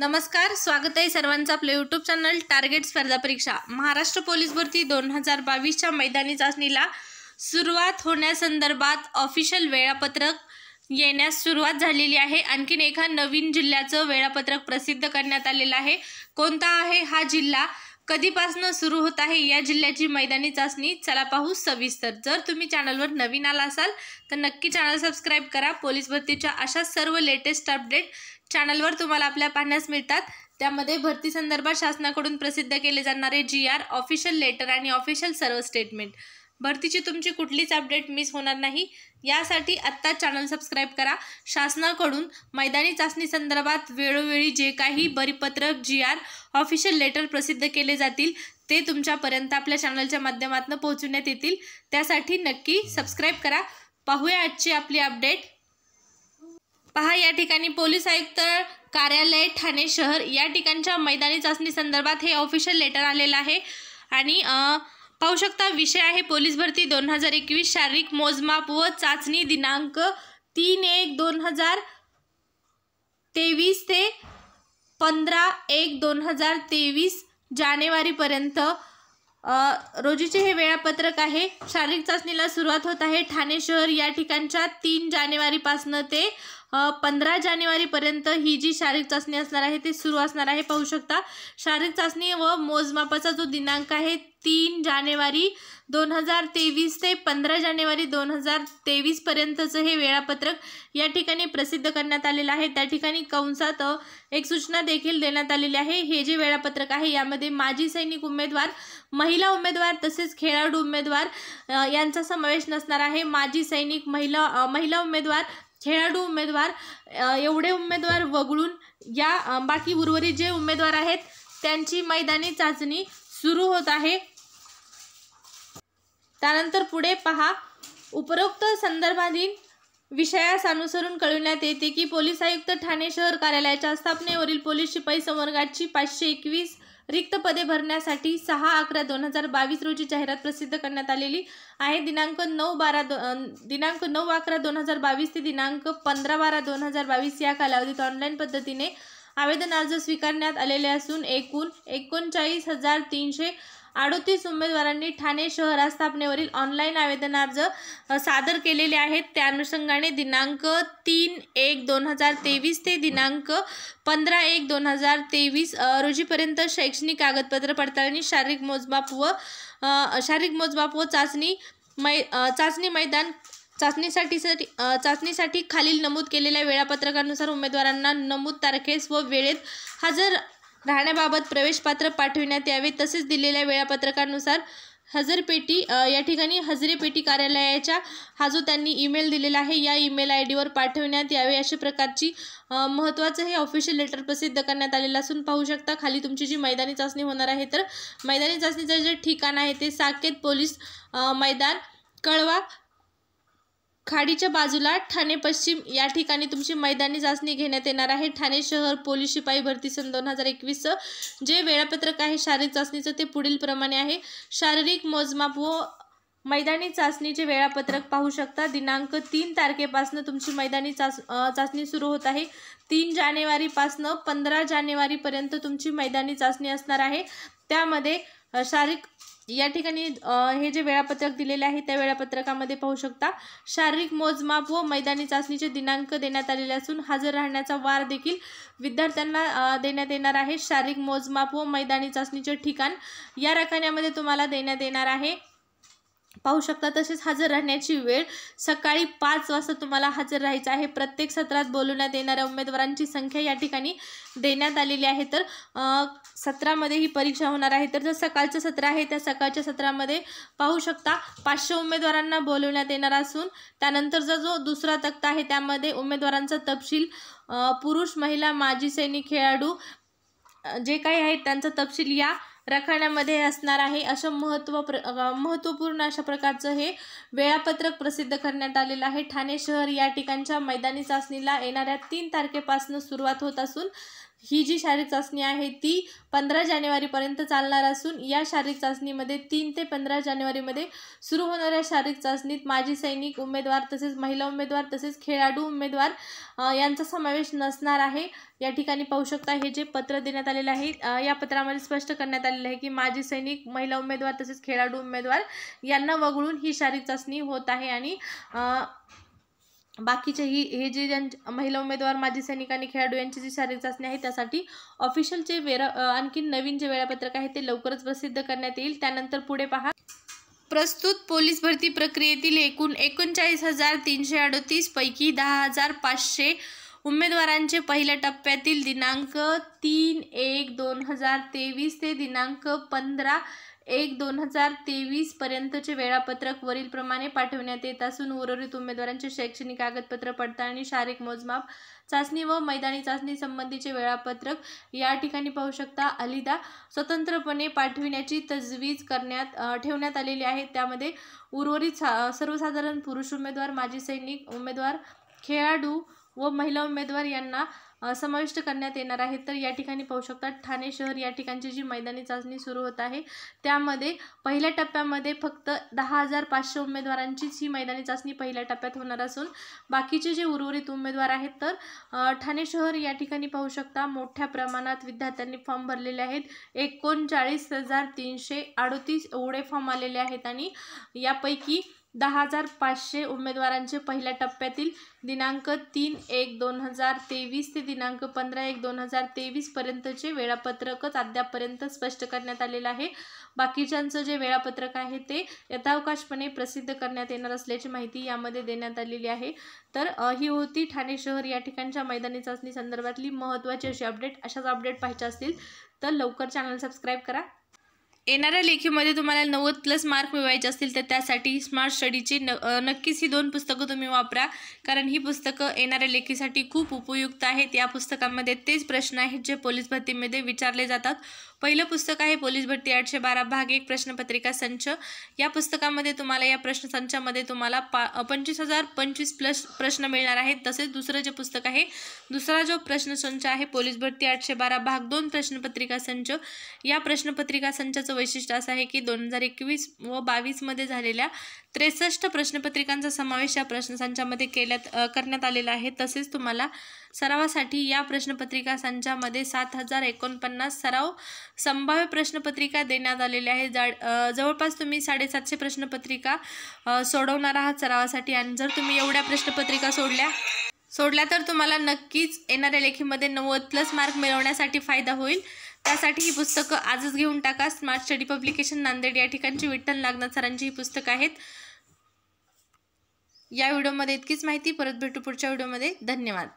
नमस्कार स्वागत आहे सर्वांचं आपलं यूट्यूब चॅनल टार्गेट स्पर्धा परीक्षा महाराष्ट्र पोलीस भरती दोन हजार बावीसच्या मैदानी चाचणीला सुरुवात होण्यासंदर्भात ऑफिशियल वेळापत्रक येण्यास सुरुवात झालेली आहे आणखीन एका नवीन जिल्ह्याचं वेळापत्रक प्रसिद्ध करण्यात आलेलं आहे कोणता आहे हा जिल्हा कधीपासनं सुरू होत आहे या जिल्ह्याची मैदानी चाचणी चला पाहू सविस्तर जर तुम्ही चॅनलवर नवीन आला असाल तर नक्की चॅनल सबस्क्राईब करा पोलीस भरतीच्या अशा सर्व लेटेस्ट अपडेट चॅनलवर तुम्हाला आपल्या पाहण्यास मिळतात त्यामध्ये भरती संदर्भात शासनाकडून प्रसिद्ध केले जाणारे जी आर ऑफिशियल लेटर आणि ऑफिशियल सर्व स्टेटमेंट भरतीची तुमची कुठलीच अपडेट मिस होणार नाही यासाठी आत्ता चॅनल सबस्क्राईब करा शासनाकडून मैदानी चाचणी संदर्भात वेळोवेळी जे काही परिपत्रक जी आर ऑफिशियल लेटर प्रसिद्ध केले जातील ते तुमच्यापर्यंत आपल्या चॅनलच्या माध्यमातून पोहोचवण्यात येतील त्यासाठी नक्की सबस्क्राईब करा पाहूया आजची आपली अपडेट पहा या ठिकाणी पोलीस आयुक्त कार्यालय ठाणे शहर या ठिकाणच्या मैदानी चाचणी संदर्भात हे ऑफिशियल लेटर आलेलं आहे आणि पाहू शकता विषय आहे पोलीस भरती दोन हजार एकवीस शारीरिक मोजमाप व चाचणी दिनांक तीन एक दोन हजार तेवीस ते पंधरा एक दोन हजार तेवीस जानेवारीपर्यंत रोजीचे हे वेळापत्रक आहे शारीरिक चाचणीला सुरुवात होत आहे ठाणे शहर या ठिकाणच्या तीन जानेवारीपासनं ते पंधरा जानेवारीपर्यंत ही जी शारीरिक चाचणी असणार आहे ते सुरू असणार आहे पाहू शकता शारीरिक चाचणी व मोजमापाचा जो दिनांक आहे तीन जानेवारी दोन हजार तेवीस ते पंधरा जानेवारी दोन हजार तेवीसपर्यंतचं हे वेळापत्रक या ठिकाणी प्रसिद्ध करण्यात आलेलं आहे त्या ठिकाणी कंसात एक सूचना देखील देण्यात आलेली आहे हे जे वेळापत्रक आहे यामध्ये माजी सैनिक उमेदवार महिला उमेदवार तसेच खेळाडू उमेदवार यांचा समावेश नसणार आहे माजी सैनिक महिला महिला उमेदवार खेळाडू उमेदवार एवढे उमेदवार वगळून या बाकी उर्वरित जे उमेदवार आहेत त्यांची मैदानी चाचणी सुरू होत आहे त्यानंतर पुढे पहा उपरोक्त संदर्भातील विषयास अनुसरून कळविण्यात येते की पोलीस आयुक्त ठाणे शहर कार्यालयाच्या स्थापनेवरील पोलीस शिपाई संवर्गाची पाचशे एकवीस रिक्त पदे भरण्यासाठी सहा अकरा दोन हजार बावीस रोजी जाहिरात प्रसिद्ध करण्यात आलेली आहे दिनांक नऊ बारा दिनांक नऊ अकरा दोन हजार बावीस ते दिनांक पंधरा बारा दोन हजार बावीस या कालावधीत ऑनलाईन पद्धतीने आवेदन अर्ज स्वीकारण्यात आलेले असून एकूण एकोणचाळीस हजार तीनशे अडोतीस उमेदवारांनी ठाणे शहरात स्थापनेवरील ऑनलाईन आवेदन अर्ज सादर केलेले आहेत त्या अनुषंगाने दिनांक तीन एक दोन हजार तेवीस ते दिनांक पंधरा एक दोन हजार तेवीस रोजीपर्यंत शैक्षणिक कागदपत्र पडताळणी शारीरिक मोजमाप व शारीरिक मोजमाप व चाचणी मै चाचणी मैदान चाचणीसाठी चाचणीसाठी खालील नमूद केलेल्या वेळापत्रकानुसार उमेदवारांना नमूद तारखेस व वेळेत हजर राहण्याबाबत प्रवेशपात्र पाठविण्यात यावे तसेच दिलेल्या वेळापत्रकानुसार हजरपेटी या ठिकाणी हजरेपेटी कार्यालयाच्या हा जो त्यांनी ईमेल दिलेला आहे या ईमेल आय डीवर पाठवण्यात यावे अशा प्रकारची महत्त्वाचं हे ऑफिशियल लेटर प्रसिद्ध करण्यात आलेलं असून पाहू शकता खाली तुमची जी मैदानी चाचणी होणार आहे तर मैदानी चाचणीचं जे ठिकाण आहे ते साकेत पोलीस मैदान कळवा खाडीच्या बाजूला ठाणे पश्चिम या ठिकाणी तुमची मैदानी चाचणी घेण्यात येणार आहे ठाणे शहर पोलीस शिपाई भरती सन दोन हजार एकवीसचं जे वेळापत्रक आहे शारीरिक चाचणीचं ते पुढील प्रमाणे आहे शारीरिक मोजमाप व मैदानी चाचणीचे वेळापत्रक पाहू शकता दिनांक तीन तारखेपासनं तुमची मैदानी चाच चाचणी सुरू होत आहे तीन जानेवारीपासनं पंधरा जानेवारीपर्यंत तुमची मैदानी चाचणी असणार आहे त्यामध्ये शारीरिक या ठिकाणी हे जे वेळापत्रक दिलेले आहे त्या वेळापत्रकामध्ये पाहू शकता शारीरिक मोजमाप व मैदानी चाचणीचे दिनांक देण्यात आलेले असून हजर राहण्याचा वार देखील विद्यार्थ्यांना देण्यात येणार आहे शारीरिक मोजमाप व मैदानी चाचणीचे ठिकाण या रखाण्यामध्ये तुम्हाला देण्यात येणार आहे पाहू शकता तसेच हजर राहण्याची वेळ सकाळी पाच वाजता तुम्हाला हजर राहायचं आहे प्रत्येक सत्रात बोलवण्यात येणाऱ्या उमेदवारांची संख्या या ठिकाणी देण्यात आलेली आहे तर सत्रामध्ये ही परीक्षा होणार आहे तर जर सकाळचं सत्र आहे त्या सकाळच्या सत्रामध्ये पाहू शकता पाचशे उमेदवारांना बोलवण्यात येणार असून त्यानंतरचा जो दुसरा तक्ता आहे त्यामध्ये उमेदवारांचा तपशील पुरुष महिला माजी सैनिक खेळाडू जे काही आहेत त्यांचा तपशील या राखाण्यामध्ये असणार आहे असं महत्त्व प्र महत्त्वपूर्ण अशा प्रकारचं हे वेळापत्रक प्रसिद्ध करण्यात आलेलं आहे ठाणे शहर या ठिकाणच्या मैदानी चाचणीला येणाऱ्या तीन तारखेपासून सुरुवात होत असून ही जी शारीरिक चाचणी आहे ती पंधरा जानेवारीपर्यंत चालणार असून या शारीरिक चाचणीमध्ये तीन ते पंधरा जानेवारीमध्ये सुरू होणाऱ्या शारीरिक चाचणीत माजी सैनिक उमेदवार तसेच महिला उमेदवार तसेच खेळाडू उमेदवार यांचा समावेश नसणार आहे या ठिकाणी पाहू शकता हे जे पत्र देण्यात आलेलं आहे या पत्रामध्ये स्पष्ट करण्यात आलेलं आहे की माजी सैनिक महिला उमेदवार तसेच खेळाडू उमेदवार यांना वगळून ही शारीरिक चाचणी होत आहे आणि बाकीचे हे जे ज्यां महिला उमेदवार माजी सैनिक आणि खेळाडू यांची जी शारीरिक चाचणी आहे त्यासाठी ऑफिशियल वेळा आणखी नवीन जे वेळापत्रक आहे ते लवकरच प्रसिद्ध करण्यात येईल त्यानंतर पुढे पहा प्रस्तुत पोलीस भरती प्रक्रियेतील एकूण एकोणचाळीस हजार तीनशे अडतीस पैकी दहा हजार पाचशे उमेदवारांचे पहिल्या टप्प्यातील दिनांक तीन एक दोन हजार तेवीस ते दिनांक पंधरा एक दोन हजार तेवीस पर्यंतचे वेळापत्रक वरीलप्रमाणे पाठवण्यात येत असून उर्वरित उमेदवारांचे शैक्षणिक कागदपत्र पडताळणी शारीरिक मोजमाप चाचणी व मैदानी चाचणी संबंधीचे वेळापत्रक या ठिकाणी पाहू शकता अलिदा स्वतंत्रपणे पाठविण्याची तजवीज करण्यात ठेवण्यात आलेली आहे त्यामध्ये उर्वरित सर्वसाधारण पुरुष उमेदवार माजी सैनिक उमेदवार खेळाडू व महिला उमेदवार यांना समाविष्ट करण्यात येणार आहे तर या ठिकाणी पाहू शकता ठाणे शहर या ठिकाणची जी मैदानी चाचणी सुरू होत आहे त्यामध्ये पहिल्या टप्प्यामध्ये फक्त दहा हजार पाचशे उमेदवारांचीच ही मैदानी चाचणी पहिल्या टप्प्यात होणार असून बाकीचे जे उर्वरित उमेदवार आहेत तर ठाणे शहर या ठिकाणी पाहू शकता मोठ्या प्रमाणात विद्यार्थ्यांनी फॉर्म भरलेले आहेत एकोणचाळीस हजार तीनशे एवढे फॉर्म आलेले आहेत आणि यापैकी दहा हजार पाचशे उमेदवारांचे पहिल्या टप्प्यातील दिनांक तीन एक दोन हजार तेवीस ते दिनांक पंधरा एक दोन हजार तेवीसपर्यंतचे वेळापत्रकच अद्यापर्यंत स्पष्ट करण्यात आलेलं आहे बाकीच्यांचं जे वेळापत्रक आहे ते यथावकाशपणे प्रसिद्ध करण्यात येणार असल्याची माहिती यामध्ये देण्यात आलेली आहे तर ही होती ठाणे शहर या ठिकाणच्या मैदानी चाचणी संदर्भातली महत्त्वाची अशी अपडेट अशाच अपडेट पाहिजे असतील तर लवकर चॅनल सबस्क्राईब करा येणाऱ्या लेखीमध्ये तुम्हाला नव्वद प्लस मार्क मिळवायचे असतील तर त्यासाठी स्मार्ट स्टडीची न नक्कीच ही दोन पुस्तकं तुम्ही वापरा कारण ही पुस्तकं येणाऱ्या लेखीसाठी खूप उपयुक्त आहेत या पुस्तकांमध्ये तेच प्रश्न आहेत जे पोलीस भरतीमध्ये विचारले जातात पहिलं पुस्तक आहे पोलीस भरती आठशे बारा भाग एक प्रश्नपत्रिका संच या पुस्तकामध्ये तुम्हाला या प्रश्नसंचामध्ये तुम्हाला पा पंचवीस हजार पंचवीस प्लस प्रश्न मिळणार आहेत तसेच दुसरं जे पुस्तक आहे दुसरा जो प्रश्नसंच आहे पोलीस भरती आठशे बारा भाग दोन प्रश्नपत्रिका संच या प्रश्नपत्रिका संचाचं वैशिष्ट्य असं आहे की दोन हजार एकवीस व बावीसमध्ये झालेल्या त्रेसष्ट प्रश्नपत्रिकांचा समावेश या प्रश्नसंचामध्ये केल्यात करण्यात आलेला आहे तसेच तुम्हाला सरावासाठी या प्रश्नपत्रिका संचामध्ये सात हजार एकोणपन्नास सराव संभाव्य प्रश्नपत्रिका देण्यात आलेल्या आहे जा जवळपास तुम्ही साडेसातशे प्रश्नपत्रिका सोडवणार आहात सरावासाठी आणि जर तुम्ही एवढ्या प्रश्नपत्रिका सोडल्या सोडल्या तर तुम्हाला नक्कीच येणाऱ्या लेखीमध्ये नव्वद प्लस मार्क मिळवण्यासाठी फायदा होईल त्यासाठी ही पुस्तकं आजच घेऊन टाका स्मार्ट स्टडी पब्लिकेशन नांदेड या ठिकाणची विठ्ठल नागनाथ सरांची ही पुस्तकं आहेत या व्हिडिओमध्ये इतकीच माहिती परत भेटू पुढच्या व्हिडिओमध्ये धन्यवाद